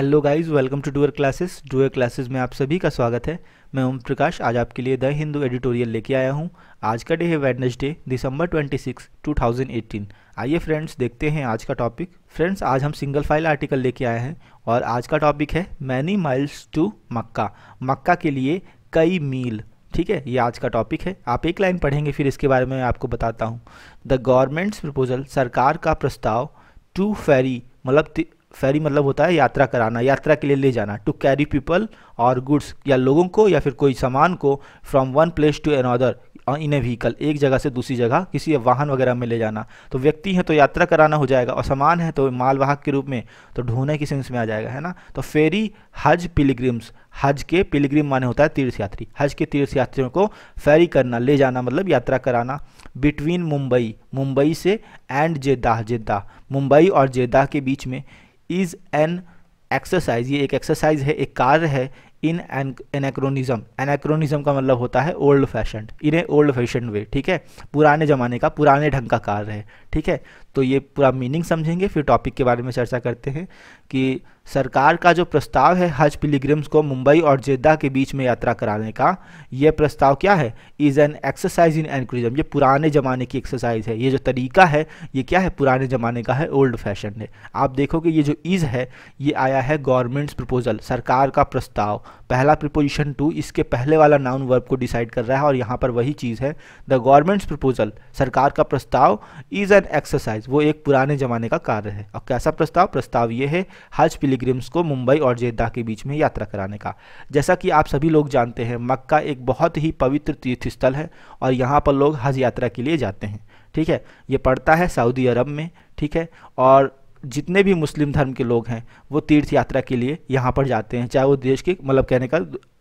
Hello guys welcome to doer classes doer classes में आप सभी का स्वागत है मैं ओम प्रकाश आज आपके लिए द हिंदू एडिटोरियल लेके आया हूँ आज का डे है वेडनेसडे दिसंबर 26, 2018 आइए फ्रेंड्स देखते हैं आज का टॉपिक फ्रेंड्स आज हम सिंगल फाइल आर्टिकल लेके आए हैं और आज का टॉपिक है many miles to Mecca Mecca के लिए कई मील ठीक है ये आज का टॉपिक है आप एक लाइन पढ़ेंगे फिर इसके बारे में आपको बताता हूँ द गवर्नमेंट्स प्रपोजल सरकार का प्रस्ताव टू फेरी मतलब फेरी मतलब होता है यात्रा कराना यात्रा के लिए ले जाना टू कैरी पीपल और गुड्स या लोगों को या फिर कोई सामान को from one place to another in a vehicle एक जगह से दूसरी जगह किसी वाहन वगैरह में ले जाना तो व्यक्ति है तो यात्रा कराना हो जाएगा और सामान है तो मालवाहक के रूप में तो ढोने की सेंस में आ जाएगा है ना तो फेरी हज पिलग्रिम्स हज के पिलग्रिम माने होता है तीर्थयात्री हज के तीर्थयात्रियों को फेरी करना ले जाना मतलब यात्रा कराना बिटवीन मुंबई मुंबई से एंड जेद्दाह जेद्दाह मुंबई और जेद्दाह के बीच में इज़ एन एक्सरसाइज ये एक एक्सरसाइज है एक कार्य है इन एनेक्रोनिज्म एनेक्रोनिज्म का मतलब होता है old fashion in a old fashion way ठीक है पुराने ज़माने का पुराने ढंग का कार्य है ठीक है तो ये पूरा मीनिंग समझेंगे फिर टॉपिक के बारे में चर्चा करते हैं कि सरकार का जो प्रस्ताव है हज पिलीग्रिम्स को मुंबई और जेद्दा के बीच में यात्रा कराने का ये प्रस्ताव क्या है is an exercise in anachronism ये पुराने ज़माने की एक्सरसाइज है ये जो तरीका है ये क्या है पुराने ज़माने का है ओल्ड फैशन है आप देखोगे ये जो इज़ है ये आया है गवर्नमेंट्स प्रपोजल सरकार का प्रस्ताव पहला प्रिपोजिशन टू इसके पहले वाला नाउन वर्ब को डिसाइड कर रहा है और यहाँ पर वही चीज़ है द गवर्नमेंट्स प्रपोजल सरकार का प्रस्ताव इज़ एन एक्सरसाइज वो एक पुराने ज़माने का कार्य है और कैसा प्रस्ताव प्रस्ताव ये है हज पिलीग्रिम्स को मुंबई और जेद्दा के बीच में यात्रा कराने का जैसा कि आप सभी लोग जानते हैं मक्का एक बहुत ही पवित्र तीर्थ स्थल है और यहाँ पर लोग हज यात्रा के लिए जाते हैं ठीक है ये पड़ता है सऊदी अरब में ठीक है और जितने भी मुस्लिम धर्म के लोग हैं वो तीर्थ यात्रा के लिए यहाँ पर जाते हैं चाहे वो देश के मतलब कहने का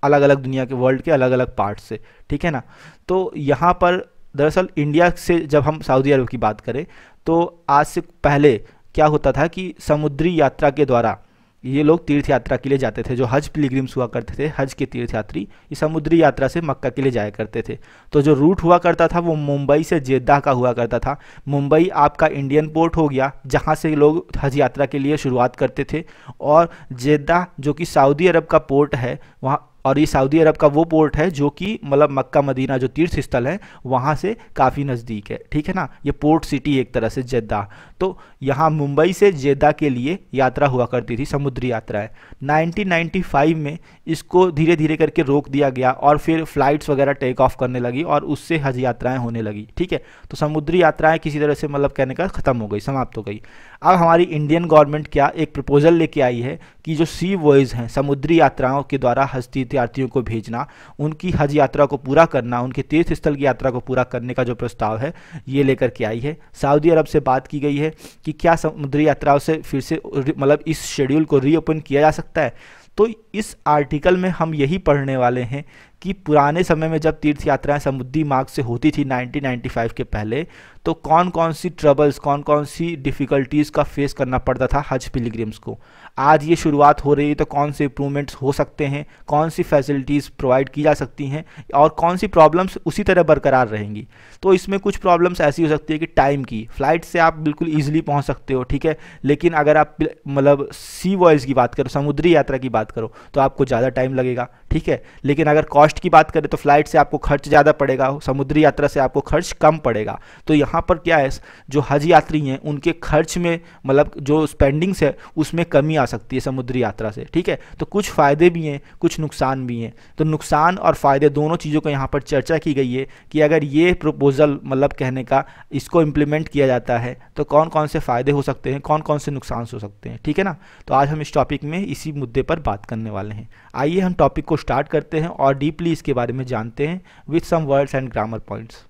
अलग अलग दुनिया के वर्ल्ड के अलग अलग पार्ट से ठीक है ना तो यहाँ पर दरअसल इंडिया से जब हम सऊदी अरब की बात करें तो आज से पहले क्या होता था कि समुद्री यात्रा के द्वारा ये लोग तीर्थ यात्रा के लिए जाते थे जो हज पिलग्रिम्स हुआ करते थे हज के तीर्थयात्री ये समुद्री यात्रा से मक्का के लिए जाया करते थे तो जो रूट हुआ करता था वो मुंबई से जेद्दा का हुआ करता था मुंबई आपका इंडियन पोर्ट हो गया जहाँ से लोग हज यात्रा के लिए शुरुआत करते थे और जेद्दा जो कि सऊदी अरब का पोर्ट है वहाँ और ये सऊदी अरब का वो पोर्ट है जो कि मतलब मक्का मदीना जो तीर्थ स्थल है वहाँ से काफ़ी नज़दीक है ठीक है ना ये पोर्ट सिटी एक तरह से जेद्दा तो यहाँ मुंबई से जेद्दा के लिए यात्रा हुआ करती थी समुद्री यात्रा है 1995 में इसको धीरे धीरे करके रोक दिया गया और फिर फ्लाइट्स वगैरह टेक ऑफ करने लगी और उससे हज यात्राएँ होने लगी ठीक है तो समुद्री यात्राएँ किसी तरह से मतलब कहने का ख़त्म हो गई समाप्त हो गई अब हमारी इंडियन गवर्नमेंट क्या एक प्रपोजल लेके आई है कि जो सी वॉइज हैं समुद्री यात्राओं के द्वारा हज तीर्थयात्रियों को भेजना उनकी हज यात्रा को पूरा करना उनके तीर्थ स्थल की यात्रा को पूरा करने का जो प्रस्ताव है ये लेकर के आई है सऊदी अरब से बात की गई है कि क्या समुद्री यात्राओं से फिर से मतलब इस शेड्यूल को रीओपन किया जा सकता है तो इस आर्टिकल में हम यही पढ़ने वाले हैं कि पुराने समय में जब तीर्थ यात्राएं समुद्री मार्ग से होती थी 1995 के पहले तो कौन कौन सी ट्रबल्स कौन कौन सी डिफ़िकल्टीज़ का फेस करना पड़ता था हज पिलग्रिम्स को आज ये शुरुआत हो रही है तो कौन से इम्प्रूवमेंट्स हो सकते हैं कौन सी फैसिलिटीज़ प्रोवाइड की जा सकती हैं और कौन सी प्रॉब्लम्स उसी तरह बरकरार रहेंगी तो इसमें कुछ प्रॉब्लम्स ऐसी हो सकती है कि टाइम की फ़्लाइट से आप बिल्कुल ईजिली पहुँच सकते हो ठीक है लेकिन अगर आप मतलब सी वॉइस की बात करो समुद्री यात्रा की बात करो तो आपको ज़्यादा टाइम लगेगा ठीक है लेकिन अगर कॉस्ट की बात करें तो फ्लाइट से आपको खर्च ज़्यादा पड़ेगा समुद्री यात्रा से आपको खर्च कम पड़ेगा तो यहाँ पर क्या है जो हज यात्री हैं उनके खर्च में मतलब जो स्पेंडिंग्स है उसमें कमी आ सकती है समुद्री यात्रा से ठीक है तो कुछ फ़ायदे भी हैं कुछ नुकसान भी हैं तो नुकसान और फ़ायदे दोनों चीज़ों को यहाँ पर चर्चा की गई है कि अगर ये प्रपोज़ल मतलब कहने का इसको इम्प्लीमेंट किया जाता है तो कौन कौन से फ़ायदे हो सकते हैं कौन कौन से नुकसान हो सकते हैं ठीक है ना तो आज हम इस टॉपिक में इसी मुद्दे पर बात करने वाले हैं आइए हम टॉपिक को स्टार्ट करते हैं और डीपली इसके बारे में जानते हैं with some words and grammar points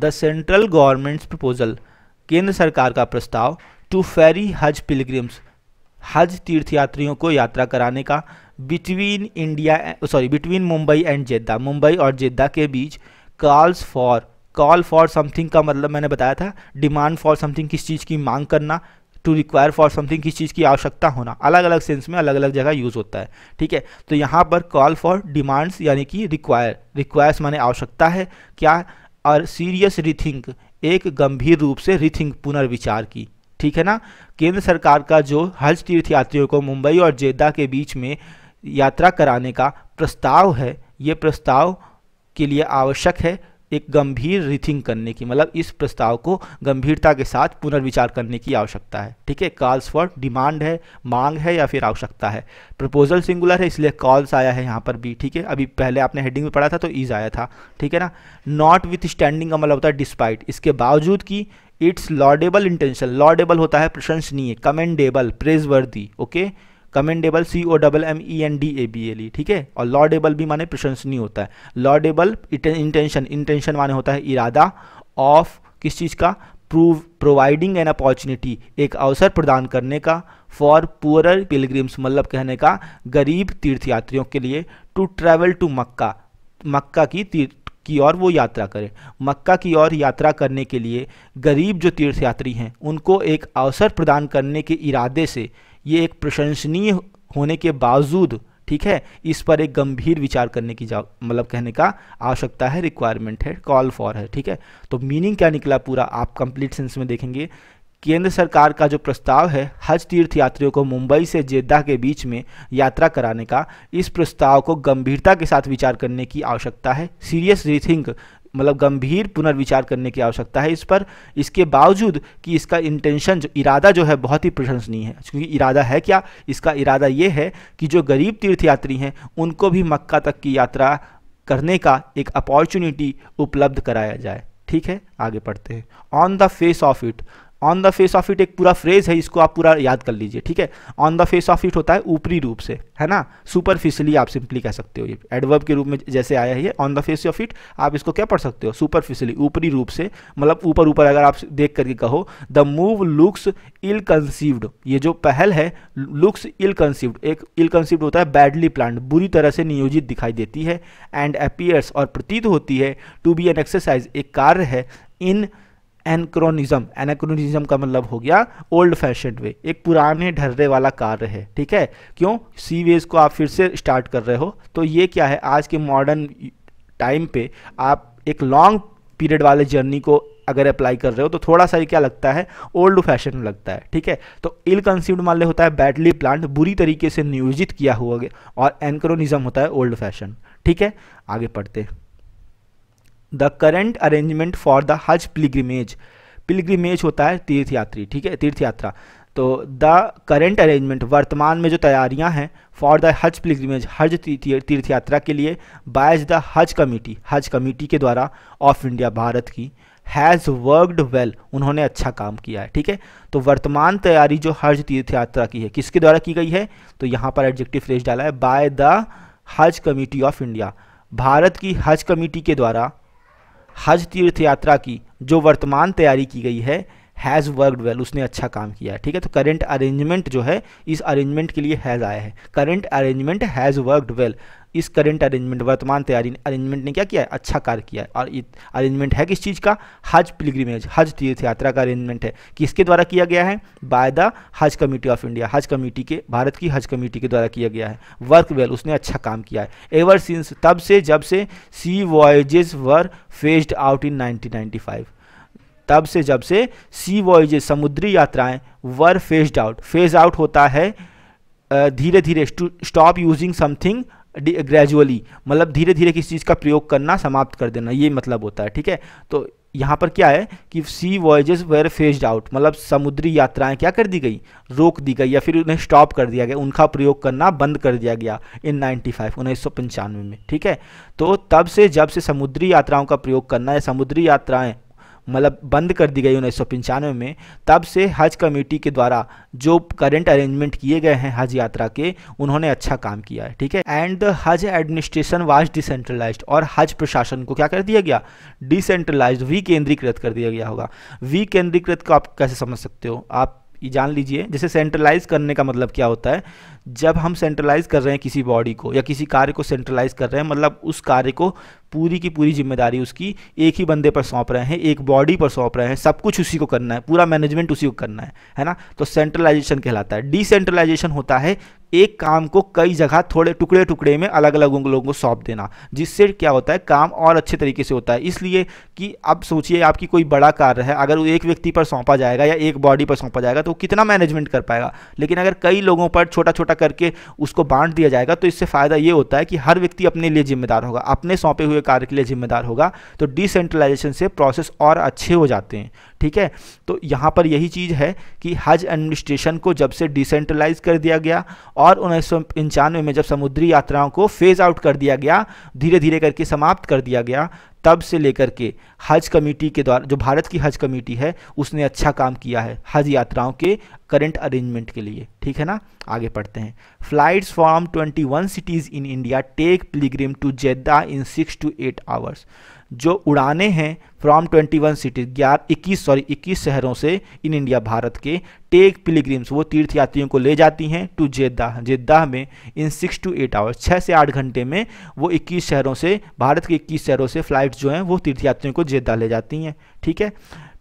the central government's proposal केंद्र सरकार का प्रस्ताव टू फेरी हज पिलग्रिम्स हज तीर्थयात्रियों को यात्रा कराने का between India sorry between Mumbai and Jeddah Mumbai और जेद्दा के बीच calls for call for something का मतलब मैंने बताया था डिमांड फॉर समथिंग किस चीज़ की मांग करना टू रिक्वायर फॉर समथिंग किस चीज़ की आवश्यकता होना अलग अलग सेंस में अलग अलग जगह यूज़ होता है ठीक है तो यहाँ पर कॉल फॉर डिमांड्स यानी कि रिक्वायर रिक्वायर्स माने आवश्यकता है क्या और सीरियस रिथिंक एक गंभीर रूप से रिथिंक पुनर्विचार की ठीक है ना केंद्र सरकार का जो हज तीर्थ यात्रियों को मुंबई और जेद्दा के बीच में यात्रा कराने का प्रस्ताव है ये प्रस्ताव के लिए आवश्यक है एक गंभीर रिथिंग करने की मतलब इस प्रस्ताव को गंभीरता के साथ पुनर्विचार करने की आवश्यकता है ठीक है कॉल्स फॉर डिमांड है मांग है या फिर आवश्यकता है प्रपोजल सिंगुलर है इसलिए कॉल्स आया है यहाँ पर भी ठीक है अभी पहले आपने हेडिंग में पढ़ा था तो ईज आया था ठीक है ना नॉट विथ स्टैंडिंग का मतलब होता है डिस्पाइट इसके बावजूद कि इट्स लॉडेबल इंटेंशन लॉडेबल होता है प्रशंसनीय commendable praiseworthy okay okay? Commendable C O double M E N D A B L E ठीक है और लॉडेबल भी माने प्रशंसनीय होता है लॉडेबल इंटेंशन इंटेंशन माने होता है इरादा ऑफ किस चीज़ का प्रूव प्रोवाइडिंग एन अपॉर्चुनिटी एक अवसर प्रदान करने का फॉर पुअरर पिलग्रिम्स मतलब कहने का गरीब तीर्थयात्रियों के लिए to travel to Mecca Mecca की तीर्थ की ओर वो यात्रा करें मक्का की ओर यात्रा करने के लिए गरीब जो तीर्थयात्री हैं उनको एक अवसर प्रदान करने के इरादे से ये एक प्रशंसनीय होने के बावजूद ठीक है इस पर एक गंभीर विचार करने की मतलब कहने का आवश्यकता है रिक्वायरमेंट है कॉल फॉर है ठीक है तो मीनिंग क्या निकला पूरा आप कंप्लीट सेंस में देखेंगे केंद्र सरकार का जो प्रस्ताव है हज तीर्थ यात्रियों को मुंबई से जेद्दा के बीच में यात्रा कराने का इस प्रस्ताव को गंभीरता के साथ विचार करने की आवश्यकता है सीरियस रीथिंक मतलब गंभीर पुनर्विचार करने की आवश्यकता है इस पर इसके बावजूद कि इसका इंटेंशन जो इरादा जो है बहुत ही प्रशंसनीय है क्योंकि इरादा है क्या इसका इरादा ये है कि जो गरीब तीर्थयात्री हैं उनको भी मक्का तक की यात्रा करने का एक अपॉर्चुनिटी उपलब्ध कराया जाए ठीक है आगे पढ़ते हैं on the face of it on the face of it एक पूरा फ्रेज है इसको आप पूरा याद कर लीजिए ठीक है on the face of it होता है ऊपरी रूप से है ना सुपरफिशियली आप सिंपली कह सकते हो ये एडवर्ब के रूप में जैसे आया है ये on the face of it आप इसको क्या पढ़ सकते हो सुपरफिशियली ऊपरी रूप से मतलब ऊपर ऊपर अगर आप देख करके कहो the move looks ill conceived ये जो पहल है लुक्स इल कंसीव्ड एक इल कंसीव्ड होता है बैडली प्लान बुरी तरह से नियोजित दिखाई देती है एंड अपियर्स और प्रतीत होती है टू बी एन एक्सरसाइज एक कार्य है इन एनक्रोनिज्म एनाक्रोनिज्म का मतलब हो गया ओल्ड फैशन वे एक पुराने ढर्रे वाला कार्य है ठीक है क्यों सी वेज को आप फिर से स्टार्ट कर रहे हो तो ये क्या है आज के मॉडर्न टाइम पे आप एक लॉन्ग पीरियड वाले जर्नी को अगर अप्लाई कर रहे हो तो थोड़ा सा ही क्या लगता है ओल्ड फैशन लगता है ठीक है तो इल कंसीव्ड मान लिया होता है बैडली प्लांट बुरी तरीके से नियोजित किया हुआ और एनक्रोनिज्म होता है ओल्ड फैशन ठीक है आगे पढ़ते हैं the current arrangement for the Hajj pilgrimage pilgrimage होता है तीर्थ यात्री ठीक है तीर्थ यात्रा तो द करेंट अरेंजमेंट वर्तमान में जो तैयारियां हैं फॉर द हज पिलग्रिमेज हज तीर्थ यात्रा के लिए by the Hajj committee Hajj committee के द्वारा ऑफ इंडिया भारत की हैज़ वर्कड वेल उन्होंने अच्छा काम किया है ठीक है तो वर्तमान तैयारी जो हज तीर्थ यात्रा की है किसके द्वारा की गई है तो यहाँ पर एडजेक्टिव फ्रेज डाला है by the Hajj committee of India Bharat की हज कमेटी के द्वारा हज तीर्थ यात्रा की जो वर्तमान तैयारी की गई है हैज़ वर्कड वेल उसने अच्छा काम किया है ठीक है तो करेंट अरेंजमेंट जो है इस अरेंजमेंट के लिए हैज़ आया है current arrangement has worked well इस करेंट अरेंजमेंट वर्तमान तैयारी अरेंजमेंट ने क्या किया है अच्छा कार्य किया है और अरेंजमेंट है किस चीज़ का हज पिलग्रिमेज हज तीर्थ यात्रा का अरेंजमेंट है किसके द्वारा किया गया है by the Hajj committee of India Hajj committee के भारत की हज कमेटी के द्वारा किया गया है वर्क वेल उसने अच्छा काम किया है एवर सिंस तब से जब से sea voyages were phased out in nineteen तब से जब से सी वॉयजेस समुद्री यात्राएं were phased out phase out होता है धीरे धीरे स्टॉप यूजिंग समथिंग ग्रेजुअली मतलब धीरे धीरे किसी चीज़ का प्रयोग करना समाप्त कर देना ये मतलब होता है ठीक है तो यहाँ पर क्या है कि sea voyages were phased out मतलब समुद्री यात्राएं क्या कर दी गई रोक दी गई या फिर उन्हें स्टॉप कर दिया गया उनका प्रयोग करना बंद कर दिया गया इन 95 फाइव उन्नीस में ठीक है तो तब से जब से समुद्री यात्राओं का प्रयोग करना या समुद्री यात्राएं मतलब बंद कर दी गई उन्नीस सौ में तब से हज कमेटी के द्वारा जो करंट अरेंजमेंट किए गए हैं हज यात्रा के उन्होंने अच्छा काम किया है ठीक है and the Hajj administration was decentralised और हज प्रशासन को क्या कर दिया गया डिसेंट्रलाइज्ड विकेंद्रीकृत कर दिया गया होगा विकेंद्रीकृत को आप कैसे समझ सकते हो आप ये जान लीजिए जैसे सेंट्रलाइज करने का मतलब क्या होता है जब हम सेंट्रलाइज कर रहे हैं किसी बॉडी को या किसी कार्य को सेंट्रलाइज कर रहे हैं मतलब उस कार्य को पूरी की पूरी जिम्मेदारी उसकी एक ही बंदे पर सौंप रहे हैं एक बॉडी पर सौंप रहे हैं सब कुछ उसी को करना है पूरा मैनेजमेंट उसी को करना है है ना तो सेंट्रलाइजेशन कहलाता है डिसेंट्रलाइजेशन होता है एक काम को कई जगह थोड़े टुकड़े टुकड़े में अलग अलग लोगों को सौंप देना जिससे क्या होता है काम और अच्छे तरीके से होता है इसलिए कि अब सोचिए आपकी कोई बड़ा कार्य है अगर वो एक व्यक्ति पर सौंपा जाएगा या एक बॉडी पर सौंपा जाएगा तो कितना मैनेजमेंट कर पाएगा लेकिन अगर कई लोगों पर छोटा छोटा करके उसको बांट दिया जाएगा तो इससे फ़ायदा ये होता है कि हर व्यक्ति अपने लिए जिम्मेदार होगा अपने सौंपे हुए कार्य के लिए जिम्मेदार होगा तो डिसेंट्रलाइजेशन से प्रोसेस और अच्छे हो जाते हैं ठीक है तो यहाँ पर यही चीज़ है कि हज एडमिनिस्ट्रेशन को जब से डिसेंट्रलाइज कर दिया गया और उन्नीस में जब समुद्री यात्राओं को फेज आउट कर दिया गया धीरे धीरे करके समाप्त कर दिया गया तब से लेकर के हज कमेटी के द्वारा जो भारत की हज कमेटी है उसने अच्छा काम किया है हज यात्राओं के करंट अरेंजमेंट के लिए ठीक है ना आगे पढ़ते हैं flights from 21 cities in India take pilgrim to Jeddah in six to eight hours जो उड़ाने हैं फ्रॉम 21 सिटीज़ ग्यारह इक्कीस सॉरी इक्कीस शहरों से इन इंडिया भारत के टेक पिलीग्रीम्स वो तीर्थ यात्रियों को ले जाती हैं टू जेद्दाह जेद्दाह में in six to eight hours छः से आठ घंटे में वो इक्कीस शहरों से भारत के इक्कीस शहरों से फ्लाइट जो हैं वो तीर्थ यात्रियों को जेद्दाह ले जाती हैं ठीक है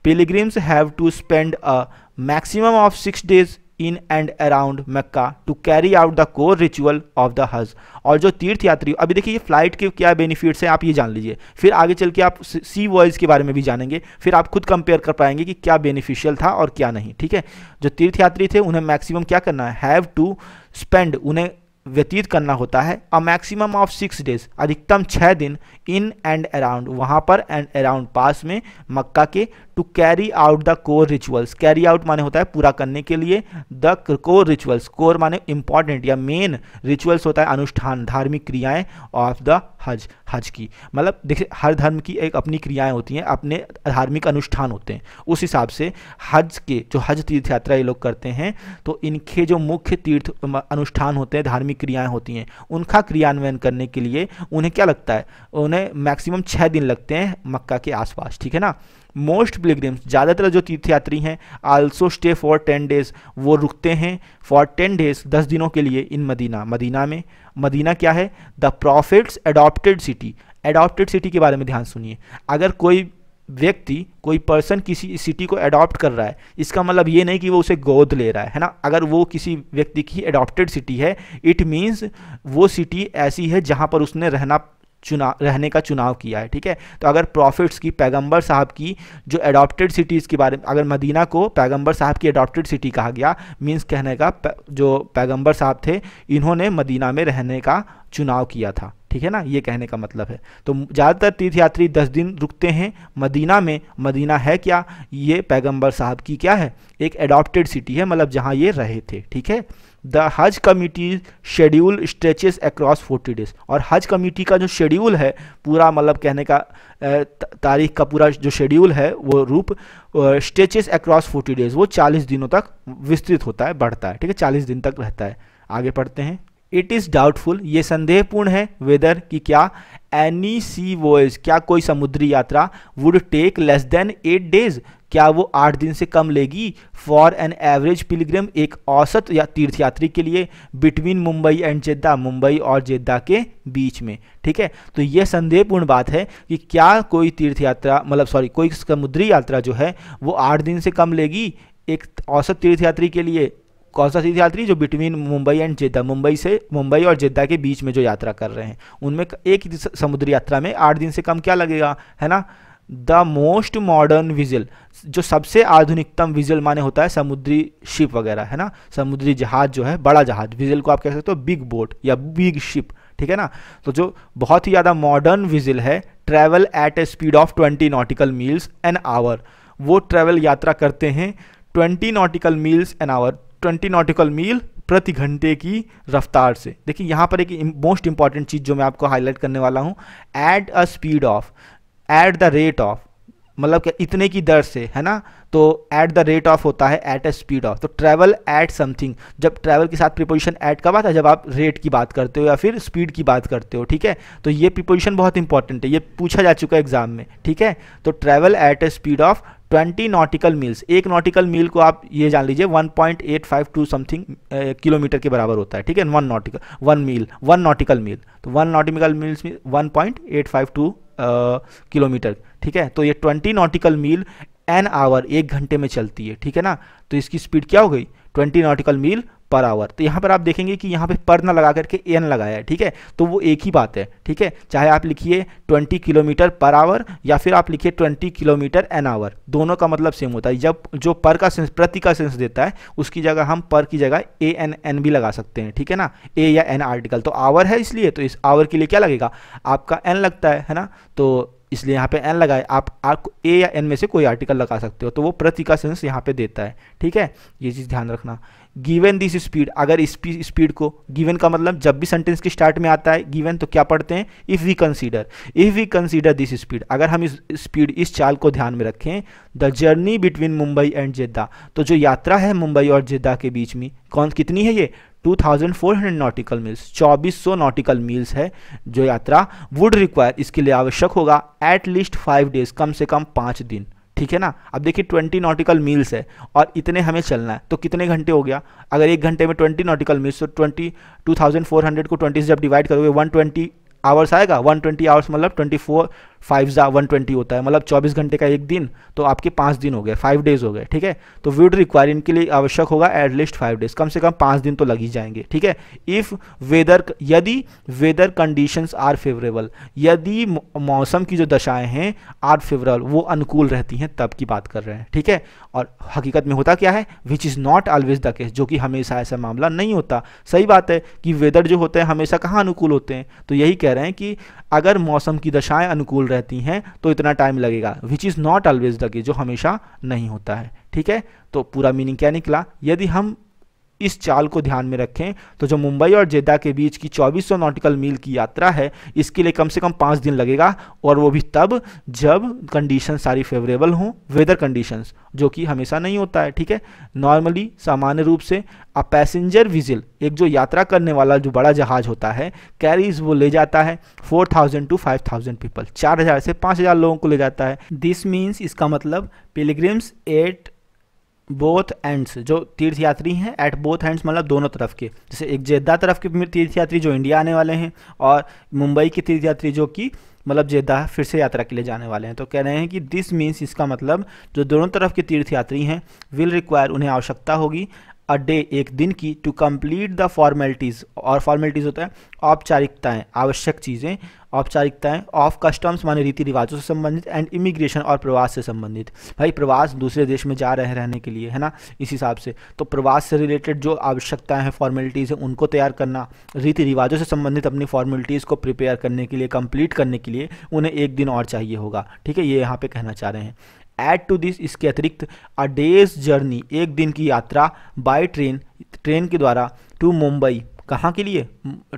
pilgrims have to spend a maximum of six days in and around Mecca to carry out the core ritual of the Hajj और जो तीर्थ यात्री अभी देखिए ये फ्लाइट के क्या बेनिफिट्स हैं आप ये जान लीजिए फिर आगे चल के आप सी वॉइस के बारे में भी जानेंगे फिर आप खुद कंपेयर कर पाएंगे कि क्या बेनिफिशियल था और क्या नहीं ठीक है जो तीर्थ यात्री थे उन्हें मैक्सिमम क्या करना है हैव टू स्पेंड उन्हें व्यतीत करना होता है a maximum of six days अधिकतम छः दिन इन एंड अराउंड वहाँ पर एंड अराउंड पास में मक्का के to carry out the core rituals carry out माने होता है पूरा करने के लिए द कोर रिचुअल्स कोर माने इंपॉर्टेंट या मेन रिचुअल्स होता है अनुष्ठान धार्मिक क्रियाएं ऑफ द हज हज की मतलब देखिए हर धर्म की एक अपनी क्रियाएं होती हैं अपने धार्मिक अनुष्ठान होते हैं उस हिसाब से हज के जो हज तीर्थ यात्रा ये लोग करते हैं तो इनके जो मुख्य तीर्थ अनुष्ठान होते हैं धार्मिक क्रियाएं होती हैं उनका क्रियान्वयन करने के लिए उन्हें क्या लगता है उन्हें मैक्सिमम छः दिन लगते हैं मक्का के आसपास ठीक है ना मोस्ट पिलग्रिम्स ज़्यादातर जो तीर्थयात्री हैं also stay for ten days वो रुकते हैं फॉर टेन डेज दस दिनों के लिए इन मदीना मदीना में मदीना क्या है the prophet's adopted city adopted city के बारे में ध्यान सुनिए अगर कोई व्यक्ति कोई पर्सन किसी सिटी को अडॉप्ट कर रहा है इसका मतलब ये नहीं कि वो उसे गोद ले रहा है है ना अगर वो किसी व्यक्ति की अडॉप्टेड सिटी है इट मीन्स वो सिटी ऐसी है जहाँ पर उसने रहना चुनाव रहने का चुनाव किया है ठीक है तो अगर प्रॉफिट्स की पैगंबर साहब की जो अडॉप्टेड सिटीज़ के बारे में अगर मदीना को पैगंबर साहब की अडॉप्टेड सिटी कहा गया मीन्स कहने का जो पैगंबर साहब थे इन्होंने मदीना में रहने का चुनाव किया था ठीक है ना ये कहने का मतलब है तो ज़्यादातर तीर्थयात्री दस दिन रुकते हैं मदीना में मदीना है क्या ये पैगम्बर साहब की क्या है एक अडॉप्टेड सिटी है मतलब जहाँ ये रहे थे ठीक है the Hajj committee schedule stretches across forty days और हज कमिटी का जो शेड्यूल है पूरा मतलब कहने का तारीख का पूरा जो शेड्यूल है वो रूप स्ट्रेचेस अक्रॉस फोर्टी डेज वो चालीस दिनों तक विस्तृत होता है बढ़ता है ठीक है चालीस दिन तक रहता है आगे पढ़ते हैं इट इज़ डाउटफुल ये संदेहपूर्ण है वेदर कि क्या एनी सी वोएज क्या कोई समुद्री यात्रा would take less than eight days क्या वो आठ दिन से कम लेगी फॉर एन एवरेज पिलग्रम एक औसत या तीर्थयात्री के लिए between Mumbai and Jeddah Mumbai और जेद्दा के बीच में ठीक है तो ये संदेहपूर्ण बात है कि क्या कोई तीर्थ यात्रा मतलब सॉरी कोई समुद्री यात्रा जो है वो आठ दिन से कम लेगी एक औसत तीर्थयात्री के लिए कौन सा तीर्थयात्री जो between Mumbai and Jeddah Mumbai से मुंबई और जेद्दा के बीच में जो यात्रा कर रहे हैं उनमें एक समुद्री यात्रा में आठ दिन से कम क्या लगेगा है ना द मोस्ट मॉडर्न विजल जो सबसे आधुनिकतम विजल माने होता है समुद्री शिप वगैरह है ना समुद्री जहाज जो है बड़ा जहाज विजल को आप कह सकते हो बिग बोट या बिग शिप ठीक है ना तो जो बहुत ही ज़्यादा मॉडर्न विजिल है travel at a speed of 20 nautical miles an hour वो ट्रैवल यात्रा करते हैं 20 nautical miles an hour 20 nautical mile प्रति घंटे की रफ्तार से देखिए यहाँ पर एक मोस्ट इंपॉर्टेंट चीज़ जो मैं आपको हाईलाइट करने वाला हूँ at a speed of at the rate of मतलब इतने की दर से है ना तो एट द रेट ऑफ होता है एट अ स्पीड ऑफ तो ट्रैवल एट समथिंग जब ट्रैवल के साथ प्रिपोजिशन एट कब आता है जब आप रेट की बात करते हो या फिर स्पीड की बात करते हो ठीक है तो ये प्रिपोजिशन बहुत इंपॉर्टेंट है ये पूछा जा चुका है एग्जाम में ठीक है तो travel at a speed of twenty nautical miles एक नॉटिकल मील को आप ये जान लीजिए 1.852 समथिंग किलोमीटर के बराबर होता है ठीक है one nautical one mile one nautical mile तो one nautical miles one point eight five two kilometre ठीक है तो ये twenty nautical mile an hour एक घंटे में चलती है ठीक है ना तो इसकी स्पीड क्या हो गई ट्वेंटी नॉटिकल मील पर आवर तो यहाँ पर आप देखेंगे कि यहाँ पे पर ना लगा करके एन लगाया है ठीक है तो वो एक ही बात है ठीक है चाहे आप लिखिए 20 किलोमीटर पर आवर या फिर आप लिखिए 20 किलोमीटर एन आवर दोनों का मतलब सेम होता है जब जो पर का सेंस प्रति का सेंस देता है उसकी जगह हम पर की जगह ए एन एन भी लगा सकते हैं ठीक है ना ए या एन आर्टिकल तो आवर है इसलिए तो इस आवर के लिए क्या लगेगा आपका एन लगता है है ना तो इसलिए यहाँ पे एन लगाए आप आप ए या एन में से कोई आर्टिकल लगा सकते हो तो वो प्रति का सेंस यहाँ पे देता है ठीक है ये चीज़ ध्यान रखना गिवन दिस स्पीड अगर स्पीड को गिवन का मतलब जब भी सेंटेंस के स्टार्ट में आता है गिवन तो क्या पढ़ते हैं if we consider if we consider this speed अगर हम इस स्पीड इस चाल को ध्यान में रखें the journey between Mumbai and Jeddah तो जो यात्रा है मुंबई और जेद्दा के बीच में कौन कितनी है ये 2400 नॉटिकल मील्स 2400 नॉटिकल मील्स है जो यात्रा वुड रिक्वायर इसके लिए आवश्यक होगा एट लीस्ट फाइव डेज कम से कम पाँच दिन ठीक है ना अब देखिए ट्वेंटी नॉटिकल मील्स है और इतने हमें चलना है तो कितने घंटे हो गया अगर एक घंटे में ट्वेंटी नॉटिकल मील्स तो twenty two thousand four hundred को ट्वेंटी से जब डिवाइड करोगे वन ट्वेंटी आवर्स आएगा वन ट्वेंटी आवर्स मतलब ट्वेंटी फोर फाइव ज़ा वन ट्वेंटी होता है मतलब चौबीस घंटे का एक दिन तो आपके पाँच दिन हो गए फाइव डेज हो गए ठीक है तो वुड रिक्वायर इनके लिए आवश्यक होगा एटलीस्ट फाइव डेज कम से कम पाँच दिन तो लग ही जाएंगे ठीक है इफ़ वेदर यदि वेदर कंडीशंस आर फेवरेबल यदि मौसम की जो दशाएं हैं आर फेवरेबल वो अनुकूल रहती हैं तब की बात कर रहे हैं ठीक है और हकीकत में होता क्या है which is not always the case जो कि हमेशा ऐसा मामला नहीं होता सही बात है कि वेदर जो होते हैं हमेशा कहाँ अनुकूल होते हैं तो यही कह रहे हैं कि अगर मौसम की दशाएँ अनुकूल रहती हैं तो इतना टाइम लगेगा which is not always the case जो हमेशा नहीं होता है ठीक है तो पूरा मीनिंग क्या निकला यदि हम इस चाल को ध्यान में रखें तो जो मुंबई और जेदा के बीच की 2400 नॉटिकल मील की यात्रा है इसके लिए कम से कम पाँच दिन लगेगा और वो भी तब जब कंडीशन सारी फेवरेबल हों वेदर कंडीशंस जो कि हमेशा नहीं होता है ठीक है नॉर्मली सामान्य रूप से अ पैसेंजर विजिल एक जो यात्रा करने वाला जो बड़ा जहाज होता है कैरीज वो ले जाता है 4000 टू 5000 पीपल 4000 से 5000 लोगों को ले जाता है दिस मीन्स इसका मतलब पिलग्रिम्स एट बोथ एंड्स जो तीर्थयात्री हैं एट बोथ एंड्स मतलब दोनों तरफ के जैसे एक जेद्दा तरफ के तीर्थयात्री जो इंडिया आने वाले हैं और मुंबई के तीर्थयात्री जो कि मतलब जेद्दा फिर से यात्रा के लिए जाने वाले हैं तो कह रहे हैं कि दिस मीन्स इसका मतलब जो दोनों तरफ के तीर्थयात्री हैं विल रिक्वायर उन्हें आवश्यकता होगी अ डे एक दिन की टू कंप्लीट द फॉर्मेलिटीज़ और फॉर्मेलिटीज़ होता है औपचारिकताएं आवश्यक चीज़ें औपचारिकताएं ऑफ कस्टम्स माने रीति रिवाजों से संबंधित एंड इमिग्रेशन और प्रवास से संबंधित भाई प्रवास दूसरे देश में जा रहे रहने के लिए है ना इस हिसाब से तो प्रवास से रिलेटेड जो आवश्यकताएं हैं फॉर्मेलिटीज़ हैं उनको तैयार करना रीति रिवाजों से संबंधित अपनी फॉर्मेलिटीज़ को प्रिपेयर करने के लिए कंप्लीट करने के लिए उन्हें एक दिन और चाहिए होगा ठीक है ये यहाँ पर कहना चाह रहे हैं एड टू दिस इसके अतिरिक्त अ डेज जर्नी एक दिन की यात्रा बाय ट्रेन ट्रेन के द्वारा टू मुंबई कहाँ के लिए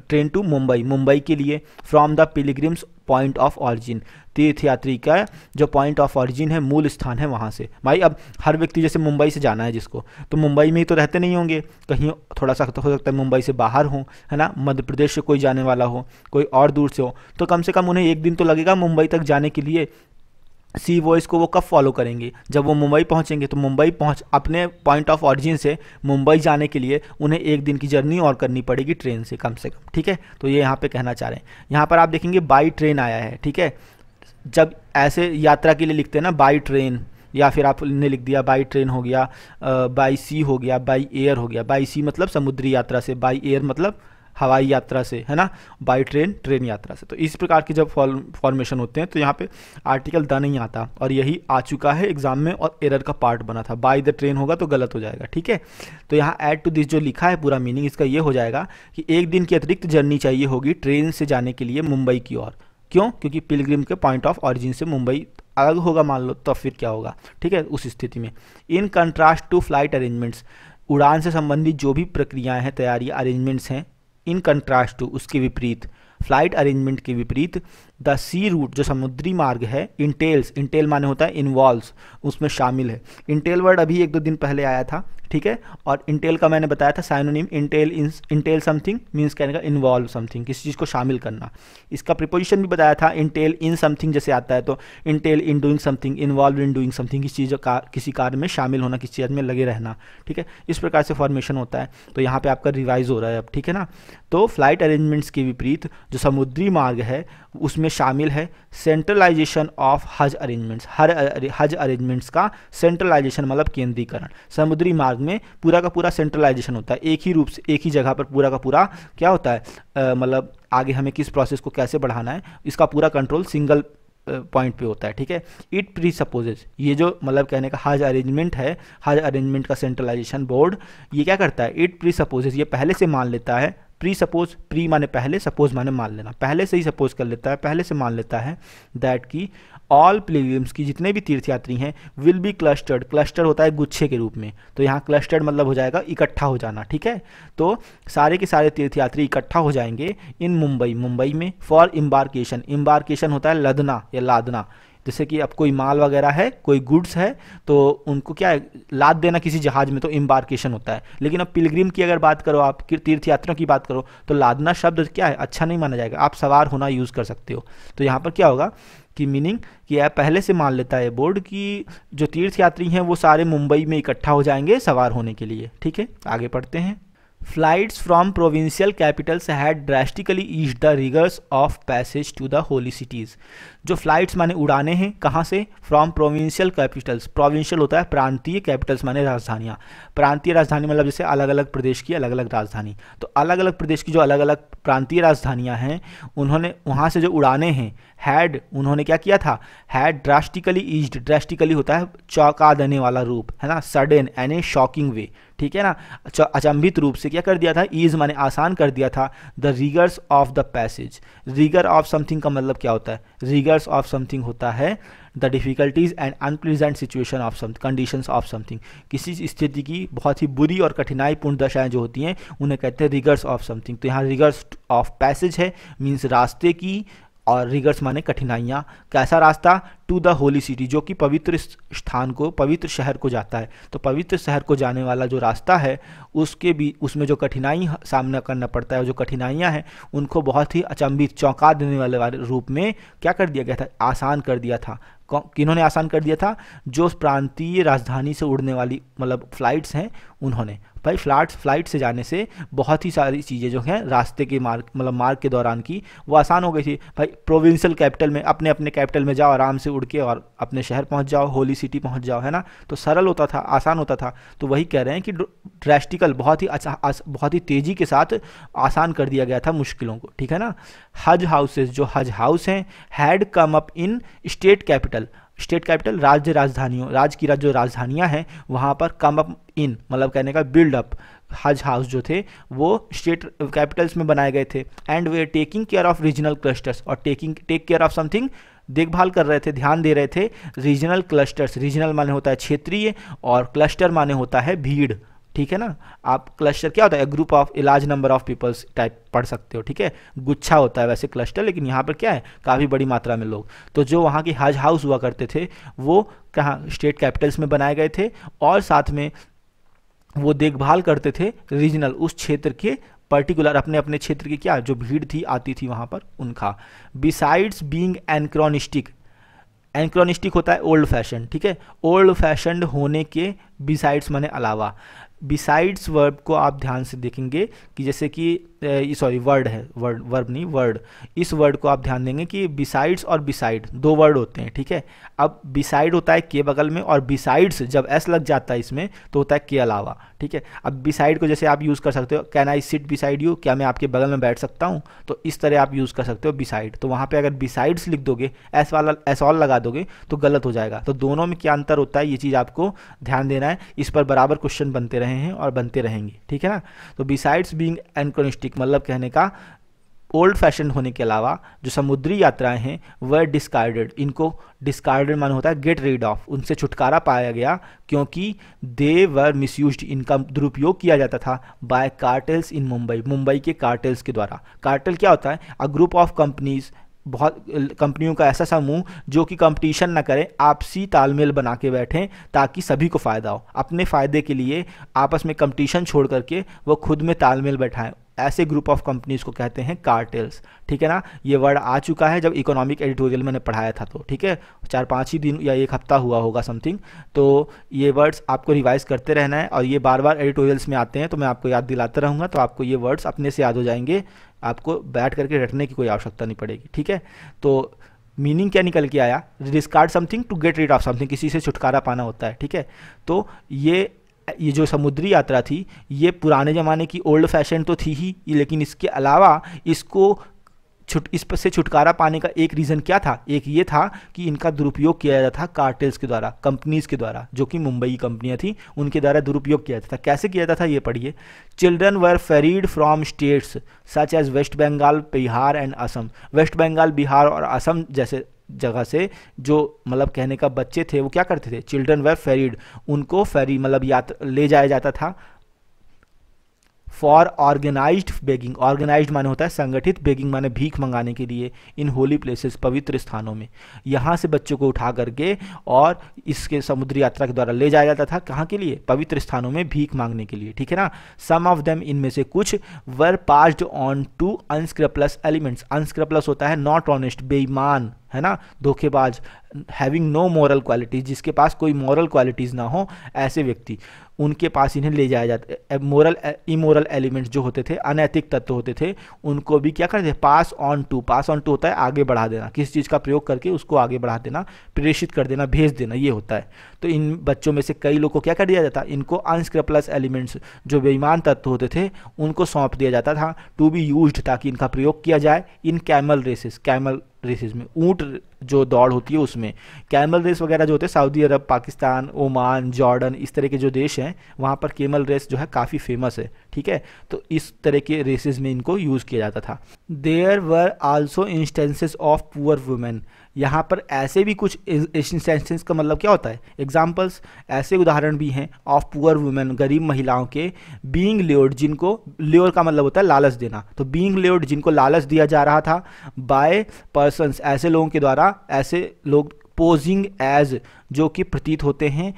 ट्रेन टू मुंबई मुंबई के लिए from the pilgrims point of origin तीर्थयात्री का जो पॉइंट ऑफ ऑरिजिन है मूल स्थान है वहाँ से भाई अब हर व्यक्ति जैसे मुंबई से जाना है जिसको तो मुंबई में ही तो रहते नहीं होंगे कहीं थोड़ा सा तो हो सकता है मुंबई से बाहर हो है ना मध्य प्रदेश से कोई जाने वाला हो कोई और दूर से हो तो कम से कम उन्हें एक दिन तो लगेगा मुंबई तक जाने के लिए सी वॉइस को वो कब फॉलो करेंगे जब वो मुंबई पहुंचेंगे तो मुंबई पहुंच अपने पॉइंट ऑफ ऑरिजिन से मुंबई जाने के लिए उन्हें एक दिन की जर्नी और करनी पड़ेगी ट्रेन से कम से कम ठीक है तो ये यहाँ पे कहना चाह रहे हैं यहाँ पर आप देखेंगे बाई ट्रेन आया है ठीक है जब ऐसे यात्रा के लिए लिखते हैं ना बाई ट्रेन या फिर आपने लिख दिया बाई ट्रेन हो गया बाई सी हो गया बाई एयर हो गया बाई सी मतलब समुद्री यात्रा से बाई एयर मतलब हवाई यात्रा से है ना बाई ट्रेन ट्रेन यात्रा से तो इस प्रकार के जब फॉर्मेशन होते हैं तो यहाँ पे आर्टिकल द नहीं आता और यही आ चुका है एग्जाम में और एरर का पार्ट बना था बाई द ट्रेन होगा तो गलत हो जाएगा ठीक है तो यहाँ एड टू दिस जो लिखा है पूरा मीनिंग इसका ये हो जाएगा कि एक दिन की अतिरिक्त जर्नी चाहिए होगी ट्रेन से जाने के लिए मुंबई की ओर क्यों क्योंकि पिलग्रिम के पॉइंट ऑफ ऑरिजिन से मुंबई अलग होगा मान लो तो फिर क्या होगा ठीक है उस स्थिति में in contrast to flight arrangements उड़ान से संबंधित जो भी प्रक्रियाएं हैं तैयारी अरेंजमेंट्स हैं इन कंट्रास्ट टू उसके विपरीत फ्लाइट अरेंजमेंट के विपरीत द सी रूट जो समुद्री मार्ग है इंटेल्स इंटेल माने होता है इन्वॉल्व उसमें शामिल है इंटेल वर्ड अभी एक दो दिन पहले आया था ठीक है और इंटेल का मैंने बताया था synonym entail entail something means कहने का इन्वॉल्व समथिंग किसी चीज़ को शामिल करना इसका प्रिपोजिशन भी बताया था इंटेल इन समथिंग जैसे आता है तो entail in doing something involve in doing something किसी चीज़ का किसी कार्य में शामिल होना किसी चीज़ में लगे रहना ठीक है इस प्रकार से फॉर्मेशन होता है तो यहाँ पर आपका रिवाइज हो रहा है अब ठीक है ना तो फ्लाइट अरेंजमेंट्स के विपरीत जो समुद्री मार्ग है उसमें शामिल है सेंट्रलाइजेशन ऑफ हज अरेंजमेंट्स हर हज अरेंजमेंट्स का सेंट्रलाइजेशन मतलब केंद्रीकरण समुद्री मार्ग में पूरा का पूरा सेंट्रलाइजेशन होता है एक ही रूप से एक ही जगह पर पूरा का पूरा क्या होता है मतलब आगे हमें किस प्रोसेस को कैसे बढ़ाना है इसका पूरा कंट्रोल सिंगल पॉइंट पे होता है ठीक है इट प्री सपोजेज ये जो मतलब कहने का हज अरेंजमेंट है हज अरेंजमेंट का सेंट्रलाइजेशन बोर्ड ये क्या करता है इट प्री सपोजेज ये पहले से मान लेता है प्री सपोज प्री माने पहले सपोज माने मान लेना पहले से ही सपोज कर लेता है पहले से मान लेता है दैट की ऑल प्लेग्रिम्स की जितने भी तीर्थयात्री हैं विल बी क्लस्टर्ड क्लस्टर होता है गुच्छे के रूप में तो यहाँ क्लस्टर्ड मतलब हो जाएगा इकट्ठा हो जाना ठीक है तो सारे के सारे तीर्थयात्री इकट्ठा हो जाएंगे इन मुंबई मुंबई में फॉर इम्बार्केशन इम्बार्केशन होता है लदना या लादना जैसे कि अब कोई माल वगैरह है कोई गुड्स है तो उनको क्या है लाद देना किसी जहाज में तो इम्बार्केशन होता है लेकिन अब पिलग्रिम की अगर बात करो आप तीर्थ यात्रियों की बात करो तो लादना शब्द क्या है अच्छा नहीं माना जाएगा आप सवार होना यूज़ कर सकते हो तो यहाँ पर क्या होगा कि मीनिंग कि यह पहले से मान लेता है बोर्ड कि जो तीर्थ यात्री हैं वो सारे मुंबई में इकट्ठा हो जाएंगे सवार होने के लिए ठीक है आगे पढ़ते हैं flights from provincial capitals had drastically ease the rigours of passage to the holy cities जो फ्लाइट्स माने उड़ाने हैं कहाँ से फ्रॉम प्रोविंशियल कैपिटल्स प्रोविंशियल होता है प्रांतीय कैपिटल्स माने राजधानियाँ प्रांतीय राजधानी मतलब जैसे अलग अलग प्रदेश की अलग अलग राजधानी तो अलग अलग प्रदेश की जो अलग अलग प्रांतीय राजधानियाँ हैं उन्होंने वहाँ से जो उड़ाने हैं हैड उन्होंने क्या किया था हैड ड्रास्टिकली ईज्ड ड्रास्टिकली होता है चौंका देने वाला रूप है ना sudden and a shocking way ठीक है ना अचंभित रूप से क्या कर दिया था ईज माने आसान कर दिया था the rigours of the passage rigour of something का मतलब क्या होता है रिगर्स ऑफ समथिंग होता है the difficulties and unpleasant situation of some condition of something किसी स्थिति की बहुत ही बुरी और कठिनाईपूर्ण दशाएं जो होती हैं उन्हें कहते हैं रिगर्स ऑफ समथिंग तो यहाँ रिगर्स ऑफ पैसेज है मीन्स रास्ते की और रिगर्स माने कठिनाइयाँ कैसा रास्ता टू द होली सिटी जो कि पवित्र स्थान को पवित्र शहर को जाता है तो पवित्र शहर को जाने वाला जो रास्ता है उसके भी उसमें जो कठिनाई सामना करना पड़ता है जो कठिनाइयाँ हैं उनको बहुत ही अचंभित चौंका देने वाले वाले रूप में क्या कर दिया गया था आसान कर दिया था किन्होंने आसान कर दिया था जो प्रांतीय राजधानी से उड़ने वाली मतलब फ्लाइट्स हैं उन्होंने भाई फ्लाट्स फ्लाइट से जाने से बहुत ही सारी चीज़ें जो हैं रास्ते के मार्ग मतलब मार्ग के दौरान की वो आसान हो गई थी भाई प्रोविंशियल कैपिटल में अपने अपने कैपिटल में जाओ आराम से उड़ के और अपने शहर पहुंच जाओ होली सिटी पहुंच जाओ है ना तो सरल होता था आसान होता था तो वही कह रहे हैं कि ड्रेस्टिकल बहुत ही अच्छा आस, बहुत ही तेज़ी के साथ आसान कर दिया गया था मुश्किलों को ठीक है ना हज हाउसेज जो हज हाउस हैं had come up in state capital state capital राज्य राजधानियों राज्य की जो राजधानियाँ हैं वहाँ पर कम अप इन मतलब कहने का बिल्डअप हज हाउस जो थे वो स्टेट कैपिटल्स में बनाए गए थे एंड वे taking care of regional clusters और taking take care of something देखभाल कर रहे थे ध्यान दे रहे थे रीजनल क्लस्टर्स रीजनल माने होता है क्षेत्रीय और क्लस्टर माने होता है भीड़ ठीक है ना आप क्लस्टर क्या होता है ग्रुप ऑफ इलाज नंबर ऑफ पीपल्स टाइप पढ़ सकते हो ठीक है गुच्छा होता है वैसे क्लस्टर लेकिन यहाँ पर क्या है काफ़ी बड़ी मात्रा में लोग तो जो वहाँ के हज हाउस हुआ करते थे वो कहाँ स्टेट कैपिटल्स में बनाए गए थे और साथ में वो देखभाल करते थे रीजनल उस क्षेत्र के पर्टिकुलर अपने अपने क्षेत्र की क्या जो भीड़ थी आती थी वहाँ पर उनका बिसाइड्स बींग एनक्रोनिस्टिक एनक्रोनिस्टिक होता है ओल्ड फैशन ठीक है ओल्ड फैशन होने के बिसाइड्स माने अलावा बिसाइड्स वर्ब को आप ध्यान से देखेंगे कि जैसे कि सॉरी वर्ड है वर्ड वर्ब नहीं वर्ड इस वर्ड को आप ध्यान देंगे कि बिसाइड्स और बिसाइड दो वर्ड होते हैं ठीक है अब बिसाइड होता है के बगल में और बिसाइड्स जब एस लग जाता है इसमें तो होता है के अलावा ठीक है अब बिसाइड को जैसे आप यूज़ कर सकते हो can I sit beside you क्या मैं आपके बगल में बैठ सकता हूँ तो इस तरह आप यूज़ कर सकते हो बिसाइड तो वहाँ पे अगर बिसाइड्स लिख दोगे एस वाला एस ऑल लगा दोगे तो गलत हो जाएगा तो दोनों में क्या अंतर होता है ये चीज़ आपको ध्यान देना है इस पर बराबर क्वेश्चन बनते रहे हैं और बनते रहेंगे ठीक है ना तो बिसाइड्स बींग एनकोनिस्टिक मतलब कहने का ओल्ड फैशन होने के अलावा जो समुद्री यात्राएं हैं वह डिस्कार्डेड इनको डिस्कार्डेड मान होता है गेट रेड ऑफ उनसे छुटकारा पाया गया क्योंकि दे वर मिस इनका दुरुपयोग किया जाता था by cartels in Mumbai Mumbai के कार्टेल्स के द्वारा कार्टेल क्या होता है अ ग्रुप ऑफ कंपनीज बहुत कंपनियों का ऐसा समूह जो कि कंपटीशन ना करें आपसी तालमेल बना के बैठें ताकि सभी को फ़ायदा हो अपने फ़ायदे के लिए आपस में कंपटीशन छोड़ करके वो खुद में तालमेल बैठाएं ऐसे ग्रुप ऑफ कंपनीज को कहते हैं कार्टेल्स ठीक है ना ये वर्ड आ चुका है जब इकोनॉमिक एडिटोरियल मैंने पढ़ाया था तो ठीक है चार पाँच ही दिन या एक हफ्ता हुआ होगा समथिंग तो ये वर्ड्स आपको रिवाइज करते रहना है और ये बार बार एडिटोरियल्स में आते हैं तो मैं आपको याद दिलाता रहूँगा तो आपको ये वर्ड्स अपने से याद हो जाएंगे आपको बैठ करके रटने की कोई आवश्यकता नहीं पड़ेगी ठीक है तो मीनिंग क्या निकल के आया discard something to get rid of something किसी से छुटकारा पाना होता है ठीक है तो ये ये जो समुद्री यात्रा थी ये पुराने ज़माने की ओल्ड फैशन तो थी ही लेकिन इसके अलावा इसको छुट इस पर से छुटकारा पाने का एक रीज़न क्या था एक ये था कि इनका दुरुपयोग किया जाता था कार्टेल्स के द्वारा कंपनीज़ के द्वारा जो कि मुंबई की कंपनियाँ थी उनके द्वारा दुरुपयोग किया जाता था कैसे किया जाता था ये पढ़िए children were ferried from states such as West Bengal Bihar and Assam West Bengal Bihar और असम जैसे जगह से जो मतलब कहने का बच्चे थे वो क्या करते थे चिल्ड्रन वेर फेरीड उनको फेरी मतलब यात्रा ले जाया जाता था फॉर ऑर्गेनाइज बेगिंग ऑर्गेनाइज माने होता है संगठित बेगिंग माने भीख मंगाने के लिए इन होली प्लेसेस पवित्र स्थानों में यहाँ से बच्चों को उठा करके और इसके समुद्री यात्रा के द्वारा ले जाया जाता था कहाँ के लिए पवित्र स्थानों में भीख मांगने के लिए ठीक है ना सम ऑफ देम इनमें से कुछ were passed on to unscrupulous elements unscrupulous होता है नॉट ऑनेस्ट बेईमान है ना धोखेबाज हैविंग नो मॉरल क्वालिटीज जिसके पास कोई मॉरल क्वालिटीज ना हो ऐसे व्यक्ति उनके पास इन्हें ले जाया जाता मोरल इमोरल एलिमेंट्स जो होते थे अनैतिक तत्व होते थे उनको भी क्या करते थे pass on to pass on to होता है आगे बढ़ा देना किसी चीज़ का प्रयोग करके उसको आगे बढ़ा देना प्रेषित कर देना भेज देना ये होता है तो इन बच्चों में से कई लोग को क्या कर दिया जाता इनको अनस्क्रपलस एलिमेंट्स जो बेईमान तत्व होते थे उनको सौंप दिया जाता था टू बी यूज ताकि इनका प्रयोग किया जाए in camel races camel races में ऊँट जो दौड़ होती है उसमें कैमल रेस वगैरह जो होते हैं Saudi Arabia Pakistan Oman Jordan इस तरह के जो देश हैं वहाँ पर कैमल रेस जो है काफ़ी फेमस है ठीक है तो इस तरह के रेसेस में इनको यूज़ किया जाता था there were also instances of poor women यहाँ पर ऐसे भी कुछ इंस्टेंसेस का मतलब क्या होता है एग्जाम्पल्स ऐसे उदाहरण भी हैं ऑफ पुअर वुमेन गरीब महिलाओं के बींग लेड जिनको लेर का मतलब होता है लालच देना तो बींग लेड जिनको लालच दिया जा रहा था बाय पर्सनस ऐसे लोगों के द्वारा ऐसे लोग पोजिंग एज जो कि प्रतीत होते हैं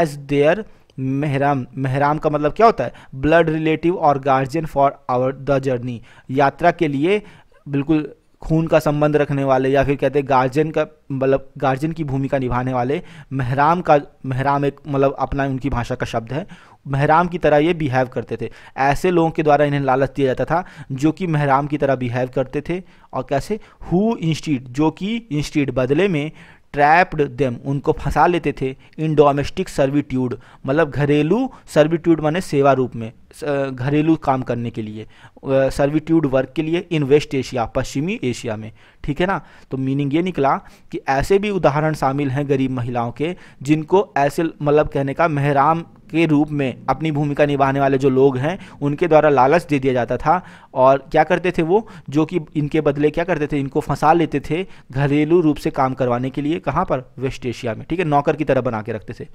एज देयर महराम महराम का मतलब क्या होता है ब्लड रिलेटिव और guardian for our the journey यात्रा के लिए बिल्कुल खून का संबंध रखने वाले या फिर कहते हैं गार्जियन का मतलब गार्जियन की भूमिका निभाने वाले महराम का महराम एक मतलब अपना उनकी भाषा का शब्द है महराम की तरह ये बिहेव करते थे ऐसे लोगों के द्वारा इन्हें लालच दिया जाता था जो कि महराम की तरह बिहेव करते थे और कैसे हु इंस्टीट जो कि इंस्टीट बदले में ट्रैप्ड देम उनको फंसा लेते थे इन डोमेस्टिक सर्विट्यूड मतलब घरेलू सर्विट्यूड माने सेवा रूप में घरेलू काम करने के लिए सर्विट्यूड वर्क के लिए इन वेस्ट एशिया पश्चिमी एशिया में ठीक है ना तो मीनिंग ये निकला कि ऐसे भी उदाहरण शामिल हैं गरीब महिलाओं के जिनको ऐसे मतलब कहने का महराम के रूप में अपनी भूमिका निभाने वाले जो लोग हैं उनके द्वारा लालच दे दिया जाता था और क्या करते थे वो जो कि इनके बदले क्या करते थे इनको फंसा लेते थे घरेलू रूप से काम करवाने के लिए कहाँ पर वेस्ट एशिया में ठीक है नौकर की तरह बना के रखते थे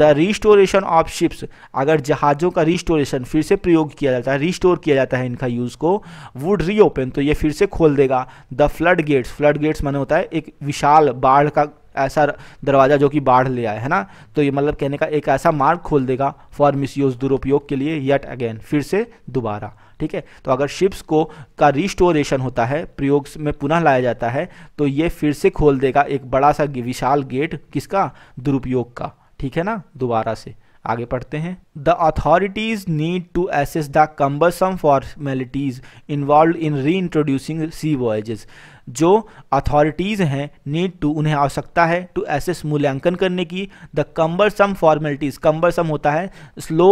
द रिस्टोरेशन ऑफ शिप्स अगर जहाज़ों का रिस्टोरेशन फिर से प्रयोग किया जाता है रिस्टोर किया जाता है इनका यूज़ को वुड रीओपन तो ये फिर से खोल देगा the flood gates flood gates मैंने होता है एक विशाल बाढ़ का ऐसा दरवाज़ा जो कि बाढ़ ले आए है ना तो ये मतलब कहने का एक ऐसा मार्ग खोल देगा फॉर मिस यूज दुरुपयोग के लिए यट अगेन फिर से दोबारा ठीक है तो अगर शिप्स को का रिस्टोरेशन होता है प्रयोग में पुनः लाया जाता है तो ये फिर से खोल देगा एक बड़ा सा विशाल गेट किसका दुरुपयोग का ठीक है ना दोबारा से आगे पढ़ते हैं the authorities need to assess the cumbersome formalities involve in reintroducing sea voyages जो अथॉरिटीज़ हैं नीड टू उन्हें आवश्यकता है टू एसेस मूल्यांकन करने की द कम्बर सम फॉर्मेलिटीज़ कम्बर सम होता है स्लो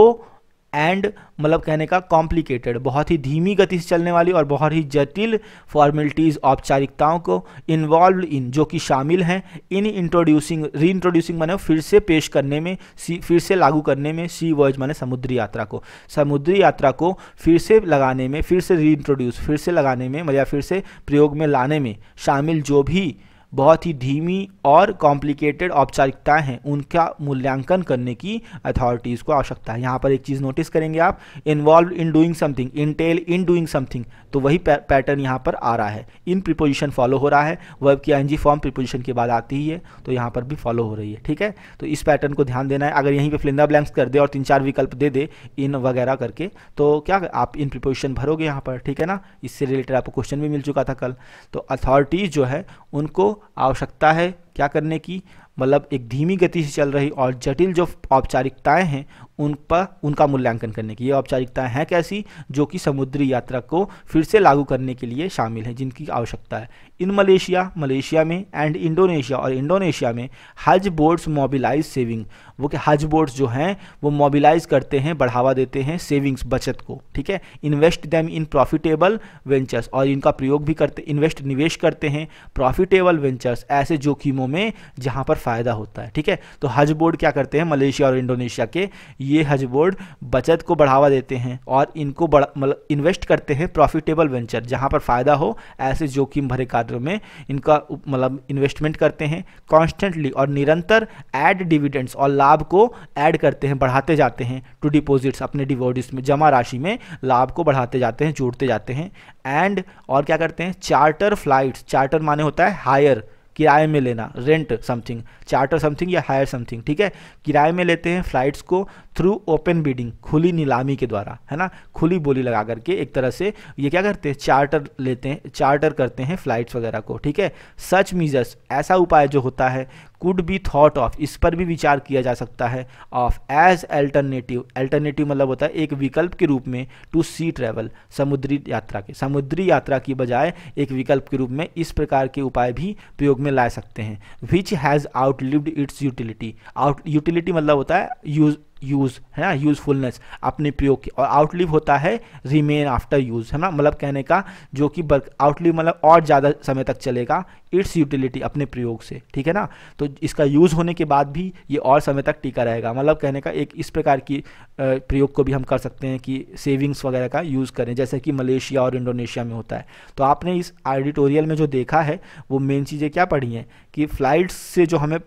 एंड मतलब कहने का कॉम्प्लिकेटेड बहुत ही धीमी गति से चलने वाली और बहुत ही जटिल फॉर्मेलिटीज़ औपचारिकताओं को इन्वॉल्व इन जो कि शामिल हैं इन इंट्रोड्यूसिंग री इंट्रोड्यूसिंग मैंने फिर से पेश करने में सी फिर से लागू करने में सी वर्ज मैंने समुद्री यात्रा को समुद्री यात्रा को फिर से लगाने में फिर से री इंट्रोड्यूस फिर से लगाने में या फिर से प्रयोग में लाने में शामिल जो भी बहुत ही धीमी और कॉम्प्लिकेटेड औपचारिकताएं हैं उनका मूल्यांकन करने की अथॉरिटीज़ को आवश्यकता है यहाँ पर एक चीज़ नोटिस करेंगे आप involve in doing something entail in doing something तो वही पैटर्न यहाँ पर आ रहा है इन प्रिपोजिशन फॉलो हो रहा है वर्ब की एनजी फॉर्म प्रिपोजिशन के बाद आती ही है तो यहाँ पर भी फॉलो हो रही है ठीक है तो इस पैटर्न को ध्यान देना है अगर यहीं पर फ्लिंदा ब्लैंक्स कर दे और तीन चार विकल्प दे दे इन वगैरह करके तो क्या आप इन प्रिपोजिशन भरोगे यहाँ पर ठीक है ना इससे रिलेटेड आपको क्वेश्चन भी मिल चुका था कल तो अथॉरिटीज़ जो है उनको आवश्यकता है क्या करने की मतलब एक धीमी गति से चल रही और जटिल जो औपचारिकताएं हैं उन पर उनका मूल्यांकन करने की ये औपचारिकताएं हैं कैसी जो कि समुद्री यात्रा को फिर से लागू करने के लिए शामिल हैं जिनकी आवश्यकता है इन मलेशिया मलेशिया में एंड इंडोनेशिया और इंडोनेशिया में हज बोर्ड्स मोबिलाइज सेविंग वो कि हज बोर्ड्स जो हैं वो मोबिलाइज करते हैं बढ़ावा देते हैं सेविंग्स बचत को ठीक है invest them in profitable ventures और इनका प्रयोग भी करते इन्वेस्ट निवेश करते हैं प्रॉफिटेबल वेंचर्स ऐसे जोखिमों में जहाँ पर फ़ायदा होता है ठीक है तो हज बोर्ड क्या करते हैं मलेशिया और इंडोनेशिया के ये हज बोर्ड बचत को बढ़ावा देते हैं और इनको मतलब इन्वेस्ट करते हैं प्रॉफिटेबल वेंचर जहाँ पर फ़ायदा हो ऐसे जोखिम भरे कार्यों में इनका मतलब इन्वेस्टमेंट करते हैं कॉन्स्टेंटली और निरंतर एड डिविडेंड्स और लाभ को ऐड करते हैं बढ़ाते जाते हैं टू डिपोजिट्स अपने डिवोडिट्स में जमा राशि में लाभ को बढ़ाते जाते हैं जोड़ते जाते हैं एंड और क्या करते हैं चार्टर फ्लाइट्स चार्टर माने होता है हायर किराए में लेना रेंट समथिंग चार्टर समथिंग या हायर समथिंग ठीक है किराए में लेते हैं फ्लाइट्स को थ्रू ओपन बीडिंग खुली नीलामी के द्वारा है ना खुली बोली लगा करके एक तरह से ये क्या करते हैं चार्टर लेते हैं चार्टर करते हैं फ्लाइट्स वगैरह को ठीक है सच मीजर्स ऐसा उपाय जो होता है कुड बी थॉट ऑफ इस पर भी विचार किया जा सकता है ऑफ एज अल्टरनेटिव अल्टरनेटिव मतलब होता है एक विकल्प के रूप में टू सी ट्रैवल समुद्री यात्रा के समुद्री यात्रा की बजाय एक विकल्प के रूप में इस प्रकार के उपाय भी प्रयोग में ला सकते हैं which has outlived its utility out utility मतलब होता है यूज यूज़ है ना यूज़फुलनेस अपने प्रयोग की और आउटलिव होता है रिमेन आफ्टर यूज़ है ना मतलब कहने का जो कि बर्क आउटलिव मतलब और ज़्यादा समय तक चलेगा इट्स यूटिलिटी अपने प्रयोग से ठीक है ना तो इसका यूज़ होने के बाद भी ये और समय तक टीका रहेगा मतलब कहने का एक इस प्रकार की प्रयोग को भी हम कर सकते हैं कि सेविंग्स वगैरह का यूज़ करें जैसे कि मलेशिया और इंडोनेशिया में होता है तो आपने इस ऑडिटोरियल में जो देखा है वो मेन चीज़ें क्या पढ़ी हैं कि फ़्लाइट्स से जो हमें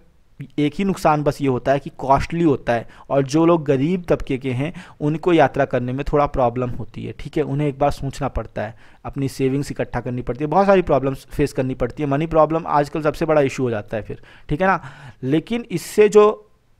एक ही नुकसान बस ये होता है कि कॉस्टली होता है और जो लोग गरीब तबके के हैं उनको यात्रा करने में थोड़ा प्रॉब्लम होती है ठीक है उन्हें एक बार सोचना पड़ता है अपनी सेविंग्स इकट्ठा करनी पड़ती है बहुत सारी प्रॉब्लम्स फेस करनी पड़ती है मनी प्रॉब्लम आजकल सबसे बड़ा इशू हो जाता है फिर ठीक है ना लेकिन इससे जो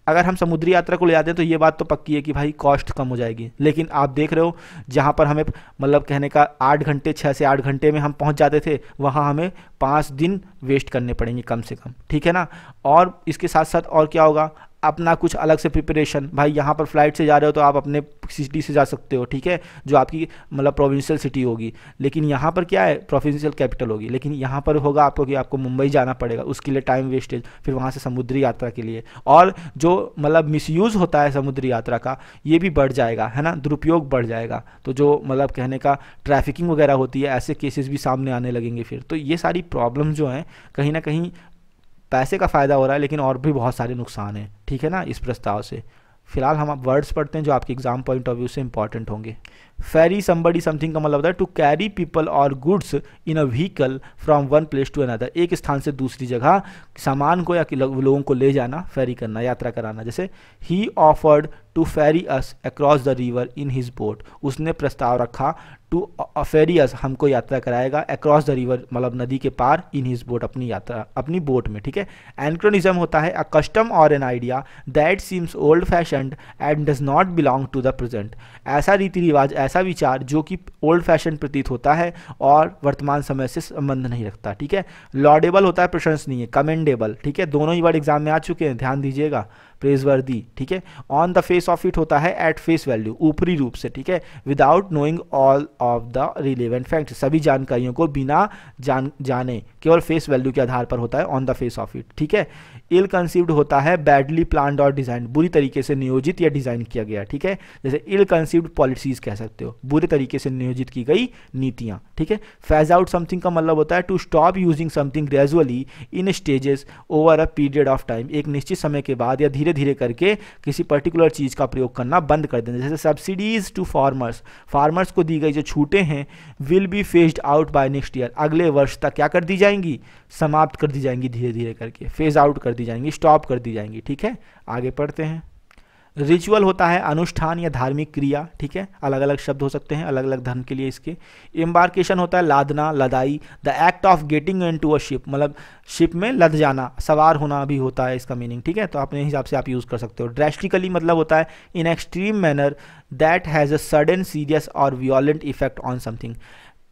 अगर हम समुद्री यात्रा को ले जाते हैं तो ये बात तो पक्की है कि भाई कॉस्ट कम हो जाएगी लेकिन आप देख रहे हो जहाँ पर हमें मतलब कहने का आठ घंटे छः से आठ घंटे में हम पहुँच जाते थे वहाँ हमें पाँच दिन वेस्ट करने पड़ेंगे कम से कम ठीक है ना और इसके साथ साथ और क्या होगा अपना कुछ अलग से प्रिपरेशन भाई यहाँ पर फ्लाइट से जा रहे हो तो आप अपने सिटी से जा सकते हो ठीक है जो आपकी मतलब प्रोविंशियल सिटी होगी लेकिन यहाँ पर क्या है प्रोविंशियल कैपिटल होगी लेकिन यहाँ पर होगा आपको कि आपको मुंबई जाना पड़ेगा उसके लिए टाइम वेस्टेज फिर वहाँ से समुद्री यात्रा के लिए और जो मतलब मिसयूज़ होता है समुद्री यात्रा का ये भी बढ़ जाएगा है ना दुरुपयोग बढ़ जाएगा तो जो मतलब कहने का ट्रैफिकिंग वगैरह होती है ऐसे केसेस भी सामने आने लगेंगे फिर तो ये सारी प्रॉब्लम जो हैं कहीं ना कहीं पैसे का फ़ायदा हो रहा है लेकिन और भी बहुत सारे नुकसान हैं ठीक है ना इस प्रस्ताव से फिलहाल हम आप वर्ड्स पढ़ते हैं जो आपके एग्ज़ाम पॉइंट ऑफ व्यू से इंपॉर्टेंट होंगे फेरी समबडी समथिंग का मतलब होता है टू कैरी पीपल और goods in a vehicle from one place to another एक स्थान से दूसरी जगह सामान को या लोगों को ले जाना फेरी करना यात्रा कराना जैसे he offered to ferry us across the river in his boat उसने प्रस्ताव रखा टू फेरी अस हमको यात्रा कराएगा अक्रॉस द रिवर मतलब नदी के पार इन हिज बोट अपनी यात्रा अपनी बोट में ठीक है एनक्रोनिज्म होता है अ कस्टम और an idea that seems old fashioned and does not belong to the present ऐसा रीति रिवाज ऐसा ऐसा विचार जो कि ओल्ड फैशन प्रतीत होता है और वर्तमान समय से संबंध नहीं रखता ठीक है लॉडेबल होता है प्रशंसनीय कमेंडेबल ठीक है दोनों ही वर्ड एग्जाम में आ चुके हैं ध्यान दीजिएगा प्रेजवर्दी ठीक है on the face of it होता है एट फेस वैल्यू ऊपरी रूप से ठीक है without knowing all of the relevant fact सभी जानकारियों को बिना जान जाने केवल फेस वैल्यू के आधार पर होता है on the face of it ठीक है इल कंसीव्ड होता है बैडली प्लान और डिजाइन बुरी तरीके से नियोजित या डिजाइन किया गया ठीक है जैसे इल कंसीव्ड पॉलिसीज कह सकते हो बुरे तरीके से नियोजित की गई नीतियां ठीक है फैज आउट समथिंग का मतलब होता है to stop using something gradually in stages over a period of time एक निश्चित समय के बाद या धीरे धीरे धीरे करके किसी पर्टिकुलर चीज़ का प्रयोग करना बंद कर देना जैसे सब्सिडीज़ टू फार्मर्स फार्मर्स को दी गई जो छूटें हैं will be phased out by next year अगले वर्ष तक क्या कर दी जाएंगी समाप्त कर दी जाएंगी धीरे धीरे करके फेज आउट कर दी जाएंगी स्टॉप कर दी जाएंगी ठीक है आगे पढ़ते हैं रिचुअल होता है अनुष्ठान या धार्मिक क्रिया ठीक है अलग अलग शब्द हो सकते हैं अलग अलग धर्म के लिए इसके एम्बार्केशन होता है लादना लदाई the act of getting into a अ शिप मतलब शिप में लद जाना सवार होना भी होता है इसका मीनिंग ठीक है तो अपने हिसाब से आप यूज़ कर सकते हो ड्रेस्टिकली मतलब होता है in extreme manner that has a sudden serious or violent effect on something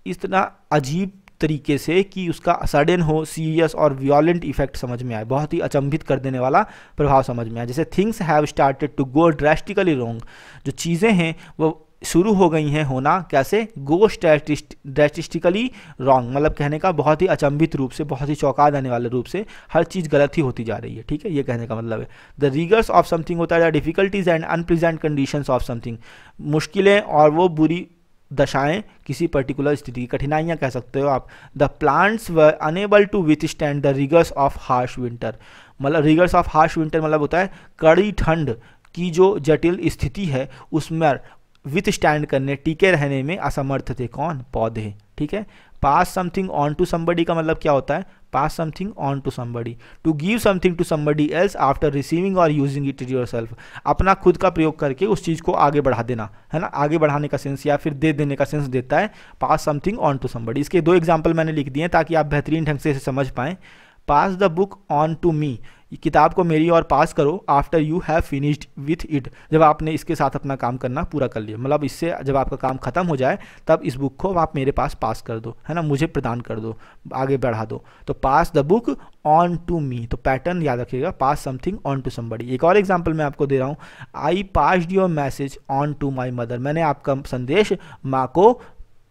इतना अजीब तरीके से कि उसका सडन हो सीरियस और वियोलेंट इफेक्ट समझ में आए बहुत ही अचंभित कर देने वाला प्रभाव समझ में आए जैसे things have started to go drastically wrong जो चीज़ें हैं वो शुरू हो गई हैं होना कैसे गो स्टैटिस्टिकली रॉन्ग मतलब कहने का बहुत ही अचंभित रूप से बहुत ही चौंका देने वाले रूप से हर चीज़ गलत ही होती जा रही है ठीक है ये कहने का मतलब है द रीगर्स ऑफ समथिंग होता है difficulties and unpleasant conditions of something मुश्किलें और वो बुरी दशाएं किसी पर्टिकुलर स्थिति की कठिनाइयां कह सकते हो आप the plants were unable to withstand the rigours of harsh winter मतलब रिगर्स ऑफ हार्श विंटर मतलब होता है कड़ी ठंड की जो जटिल स्थिति है उसमें विथ स्टैंड करने टीके रहने में असमर्थ थे कौन पौधे ठीक है pass something on to somebody का मतलब क्या होता है pass something on to somebody to give something to somebody else after receiving or using it yourself अपना खुद का प्रयोग करके उस चीज़ को आगे बढ़ा देना है ना आगे बढ़ाने का सेंस या फिर दे देने का सेंस देता है pass something on to somebody इसके दो एग्जाम्पल मैंने लिख दिए ताकि आप बेहतरीन ढंग से समझ पाएँ pass the book on to me किताब को मेरी और पास करो after you have finished with it जब आपने इसके साथ अपना काम करना पूरा कर लिया मतलब इससे जब आपका काम खत्म हो जाए तब इस बुक को आप मेरे पास पास कर दो है ना मुझे प्रदान कर दो आगे बढ़ा दो तो pass the book on to me तो पैटर्न याद रखिएगा pass something on to somebody एक और एग्जाम्पल मैं आपको दे रहा हूँ I pass your message on to my mother मैंने आपका संदेश माँ को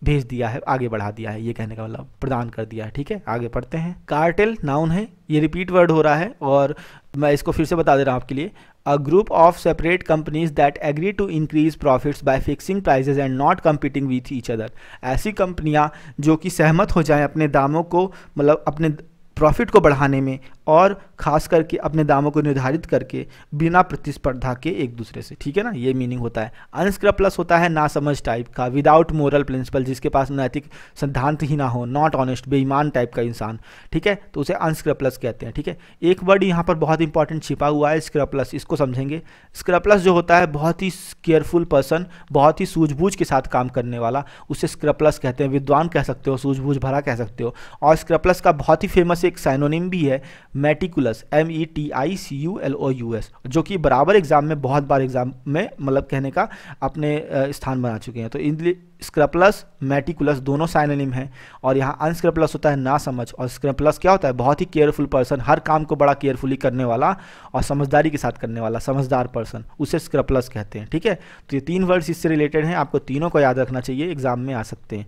भेज दिया है आगे बढ़ा दिया है ये कहने का मतलब प्रदान कर दिया है ठीक है आगे पढ़ते हैं कार्टेल नाउन है ये रिपीट वर्ड हो रहा है और मैं इसको फिर से बता दे रहा हूँ आपके लिए a group of separate companies that agree to increase profits by fixing prices and not competing with each other ऐसी कंपनियाँ जो कि सहमत हो जाएँ अपने दामों को मतलब अपने प्रॉफिट को बढ़ाने में और खास करके अपने दामों को निर्धारित करके बिना प्रतिस्पर्धा के एक दूसरे से ठीक है ना ये मीनिंग होता है अनस्क्रब प्लस होता है नासमझ टाइप का विदाउट मोरल प्रिंसिपल जिसके पास नैतिक सिद्धांत ही ना हो नॉट ऑनेस्ट बेईमान टाइप का इंसान ठीक है तो उसे अनस्क्रब प्लस कहते हैं ठीक है एक वर्ड यहाँ पर बहुत इंपॉर्टेंट छिपा हुआ है स्क्रब प्लस इसको समझेंगे स्क्रब प्लस जो होता है बहुत ही केयरफुल पर्सन बहुत ही सूझबूझ के साथ काम करने वाला उसे स्क्रब प्लस कहते हैं विद्वान कह सकते हो सूझबूझ भरा कह सकते हो और स्क्रब प्लस का बहुत ही फेमस एक साइनोनिम भी है meticulous meticulous M E T I C U L O U S जो कि बराबर एग्जाम में बहुत बार एग्जाम में मतलब कहने का अपने स्थान बना चुके हैं तो इसलिए स्क्रपलस मेटिकुलस दोनों साइननिम हैं और यहाँ अनस्क्रपलस होता है ना समझ और स्क्रपलस क्या होता है बहुत ही केयरफुल पर्सन हर काम को बड़ा केयरफुली करने वाला और समझदारी के साथ करने वाला समझदार पर्सन उसे स्क्रपलस कहते हैं ठीक है तो ये तीन वर्ड्स इससे रिलेटेड हैं आपको तीनों को याद रखना चाहिए एग्जाम में आ सकते हैं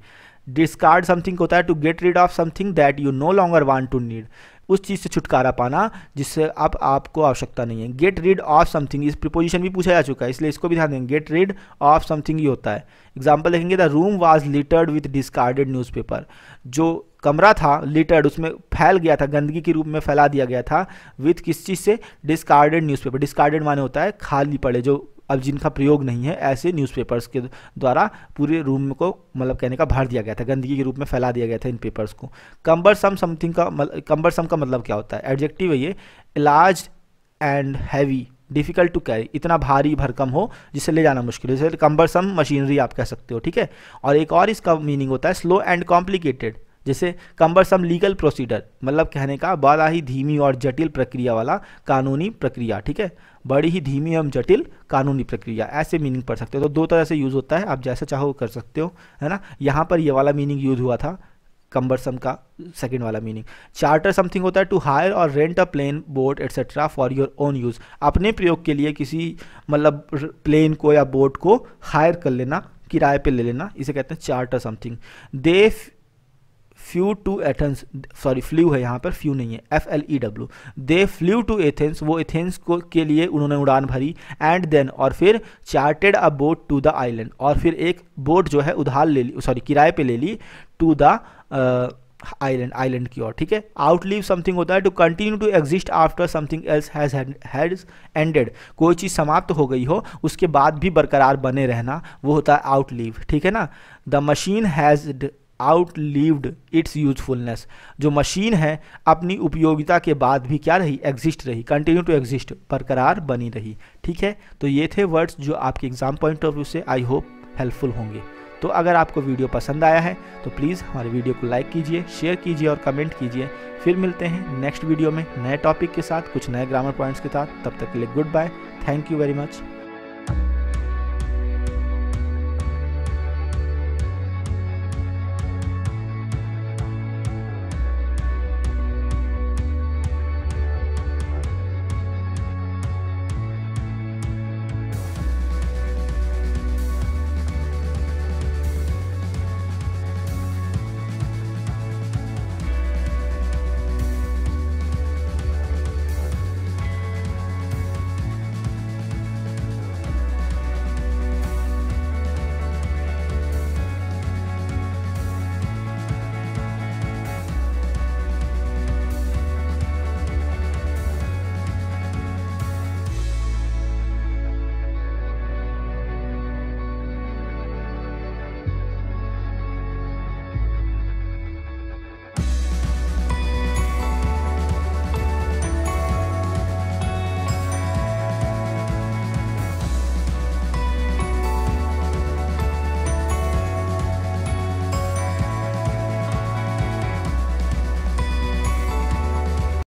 डिस्कार्ड समथिंग होता है to get rid of something that you no longer want to need उस चीज़ से छुटकारा पाना जिससे अब आपको आवश्यकता नहीं है गेट रीड ऑफ समथिंग इस प्रिपोजिशन भी पूछा जा चुका है इसलिए इसको भी ध्यान देंगे गेट रीड ऑफ समथिंग ही होता है एग्जाम्पल देखेंगे the room was littered with discarded newspaper जो कमरा था लिटर्ड उसमें फैल गया था गंदगी के रूप में फैला दिया गया था विथ किस चीज़ से डिस्कार्डेड न्यूज़पेपर डिस्कार्डेड माने होता है खाली पड़े जो अब जिनका प्रयोग नहीं है ऐसे न्यूज़पेपर्स के द्वारा पूरे रूम को मतलब कहने का भर दिया गया था गंदगी के रूप में फैला दिया गया था इन पेपर्स को कम्बर सम समथिंग का कम्बर सम का मतलब क्या होता है एडजेक्टिव है ये large and heavy difficult to carry इतना भारी भरकम हो जिसे ले जाना मुश्किल हो जैसे सम मशीनरी आप कह सकते हो ठीक है और एक और इसका मीनिंग होता है स्लो एंड कॉम्प्लिकेटेड जैसे कंबरसम लीगल प्रोसीडर मतलब कहने का बड़ा ही धीमी और जटिल प्रक्रिया वाला कानूनी प्रक्रिया ठीक है बड़ी ही धीमी एवं जटिल कानूनी प्रक्रिया ऐसे मीनिंग पढ़ सकते हो तो दो तरह से यूज़ होता है आप जैसा चाहो कर सकते हो है ना यहाँ पर ये वाला मीनिंग यूज़ हुआ था कम्बरसम का सेकेंड वाला मीनिंग चार्टर समथिंग होता है to hire or rent a plane boat etcetera for your own use अपने प्रयोग के लिए किसी मतलब प्लेन को या बोट को हायर कर लेना किराए पे ले लेना इसे कहते हैं charter something they few to Athens sorry flew है यहाँ पर फ्यू नहीं है F L E W they flew to Athens वो एथेंस को के लिए उन्होंने उड़ान भरी एंड देन और फिर chartered a boat to the island और फिर एक बोट जो है उधार ले ली सॉरी किराए पे ले ली टू द आइलैंड आइलैंड की ओर ठीक है आउट लीव समथिंग होता है to continue to exist after something else has has ended कोई चीज़ समाप्त हो गई हो उसके बाद भी बरकरार बने रहना वो होता है आउट लीव ठीक है ना the machine has outlived its usefulness जो मशीन है अपनी उपयोगिता के बाद भी क्या रही एग्जिस्ट रही कंटिन्यू टू एग्जिस्ट बरकरार बनी रही ठीक है तो ये थे वर्ड्स जो आपके एग्जाम पॉइंट ऑफ व्यू से आई होप हेल्पफुल होंगे तो अगर आपको वीडियो पसंद आया है तो प्लीज़ हमारे वीडियो को लाइक कीजिए शेयर कीजिए और कमेंट कीजिए फिर मिलते हैं नेक्स्ट वीडियो में नए टॉपिक के साथ कुछ नए ग्रामर पॉइंट्स के साथ तब तक के लिए goodbye thank you very much